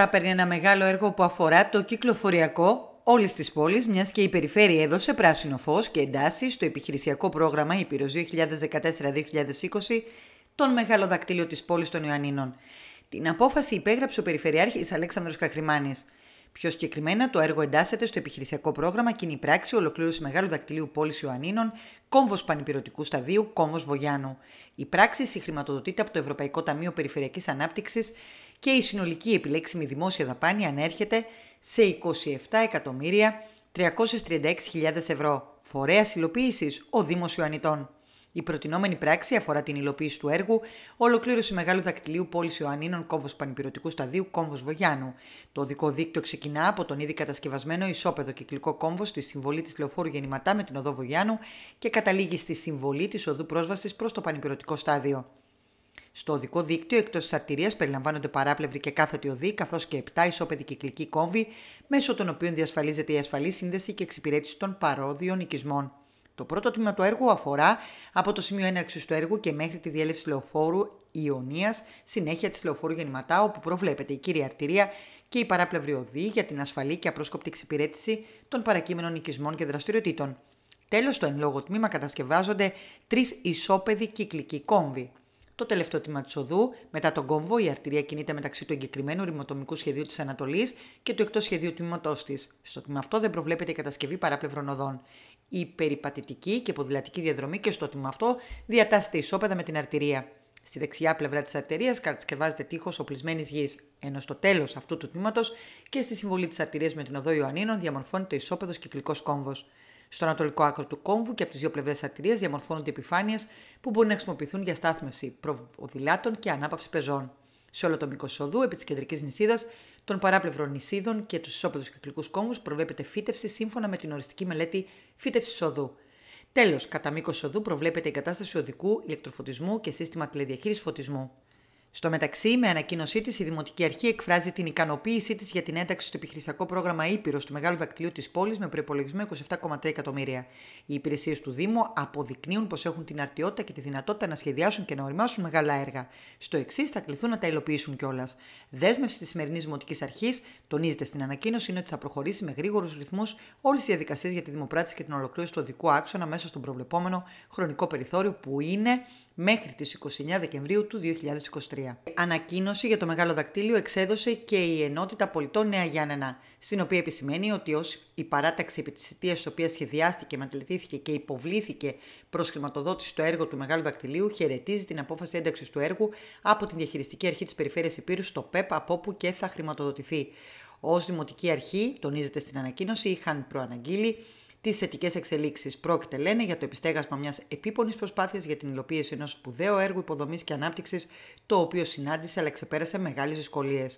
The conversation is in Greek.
Θα παίρνει ένα μεγάλο έργο που αφορά το κυκλοφοριακό όλης της πόλης, μιας και η περιφέρεια έδωσε πράσινο φως και εντάσσει στο επιχειρησιακό πρόγραμμα Ήπειρος 2014-2020 τον μεγάλο δακτήλιο της πόλης των Ιωαννίνων. Την απόφαση υπέγραψε ο Περιφερειάρχης Αλέξανδρος Καχρημάνης. Πιο συγκεκριμένα, το έργο εντάσσεται στο επιχειρησιακό πρόγραμμα Κοινή Πράξη Ολοκλήρωση Μεγάλου Δακτυλίου Πόλης Ιωαννίνων, κόμβος Πανυπηρωτικού Σταδίου, κόμβος Βογιάνου. Η πράξη συγχρηματοδοτείται από το Ευρωπαϊκό Ταμείο Περιφερειακής Ανάπτυξης και η συνολική επιλέξιμη δημόσια δαπάνη ανέρχεται σε 27.336.000 ευρώ. Φορέας υλοποίησης ο Δήμος Ιωαννητών. Η προτινόμενη πράξη αφορά την υλοποίηση του έργου Ολοκλήρωση Μεγάλου Δακτυλίου Πόλης Ιωαννίνων Κόμβος Πανυπηρωτικού Σταδίου Κόμβος Βογιάνου. Το οδικό δίκτυο ξεκινά από τον ήδη κατασκευασμένο ισόπεδο κυκλικό κόμβος στη συμβολή της λεωφόρου Γεννηματά με την οδό Βογιάνου και καταλήγει στη συμβολή της οδού πρόσβασης προς το Πανυπηρωτικό Στάδιο. Στο οδικό δίκτυο, εκτός της αρτηρίας, περιλαμβάνονται παράπλευρη και κάθετη οδή καθώς και 7 ισόπεδοι κυκλικοί κόμβοι, μέσω των οποίων διασφαλίζεται η ασφαλή σύνδεση και εξυπηρέτηση των παρόδιων οικισμών. Το πρώτο τμήμα του έργου αφορά από το σημείο έναρξης του έργου και μέχρι τη διέλευση λεωφόρου Ιωνίας, συνέχεια της λεωφόρου Γεννηματά, όπου προβλέπεται η κύρια αρτηρία και η παράπλευρη οδή για την ασφαλή και απρόσκοπτη εξυπηρέτηση των παρακείμενων οικισμών και δραστηριοτήτων. Τέλος, στο εν λόγω τμήμα κατασκευάζονται τρεις ισόπεδοι κυκλικοί κόμβοι το τελευταίο τμήμα της οδού. Μετά τον κόμβο, η αρτηρία κινείται μεταξύ του εγκεκριμένου ρημοτομικού σχεδίου της Ανατολής και του εκτός σχεδίου τμήματός της. Στο τμήμα αυτό δεν προβλέπεται η κατασκευή παράπλευρων οδών. Η περιπατητική και ποδηλατική διαδρομή και στο τμήμα αυτό διατάσσεται ισόπεδα με την αρτηρία. Στη δεξιά πλευρά της αρτηρίας κατασκευάζεται τείχος οπλισμένης γης, ενώ στο τέλος αυτού του τμήματος και στη συμβολή της αρτηρίας με την οδό Ιωαννίνων διαμορφώνεται ισόπεδος κυκλικός κόμβος. Στο ανατολικό άκρο του κόμβου και από τις δύο πλευρές τη αρτηρίας διαμορφώνονται επιφάνειες που μπορούν να χρησιμοποιηθούν για στάθμευση προοδηλάτων και ανάπαυση πεζών. Σε όλο το μήκος οδού, επί της κεντρικής νησίδας, των παράπλευρων νησίδων και τους ισόπεδους κυκλικούς κόμβους προβλέπεται φύτευση σύμφωνα με την οριστική μελέτη φύτευσης οδού. Τέλος, κατά μήκος οδού προβλέπεται η οδικού ηλεκτροφωτισμού και σύστημα τηλεδιαχείρισης φωτισμού. Στο μεταξύ, με ανακοίνωσή της, η Δημοτική Αρχή εκφράζει την ικανοποίησή της για την ένταξη στο επιχειρησιακό πρόγραμμα Ήπειρος του Μεγάλου Δακτυλίου της πόλης με προπολογισμό 27,3 εκατομμύρια. Οι υπηρεσίες του Δήμου αποδεικνύουν πως έχουν την αρτιότητα και τη δυνατότητα να σχεδιάσουν και να οριμάσουν μεγάλα έργα. Στο εξής, θα κληθούν να τα υλοποιήσουν κιόλας. Δέσμευση της σημερινής Δημοτικής Αρχής, τονίζεται στην ανακοίνωση, είναι ότι θα προχωρήσει με γρήγορους ρυθμούς όλες οι διαδικασίες για τη δημοπράτηση και την ολοκλήρωση του οδικού άξονα μέσα στον προβλεπόμενο χρονικό περιθώριο που είναι μέχρι τις 29 Δεκεμβρίου του 2023. Ανακοίνωση για το Μεγάλο Δακτύλιο εξέδωσε και η Ενότητα Πολιτών Νέα Γιάννενα, στην οποία επισημαίνει ότι ως η παράταξη επί της αιτίας, οποίας σχεδιάστηκε, μετελετήθηκε και υποβλήθηκε προς χρηματοδότηση το έργο του Μεγάλου Δακτυλίου, χαιρετίζει την απόφαση ένταξης του έργου από την Διαχειριστική Αρχή της Περιφέρειας Επίρου στο ΠΕΠ, από όπου και θα χρηματοδοτηθεί. Ως Δημοτική Αρχή, τονίζεται στην ανακοίνωση, είχαν προαναγγείλει τις θετικές εξελίξεις πρόκειται, λένε, για το επιστέγασμα μιας επίπονης προσπάθειας για την υλοποίηση ενός σπουδαίου έργου υποδομής και ανάπτυξης, το οποίο συνάντησε αλλά ξεπέρασε μεγάλες δυσκολίες.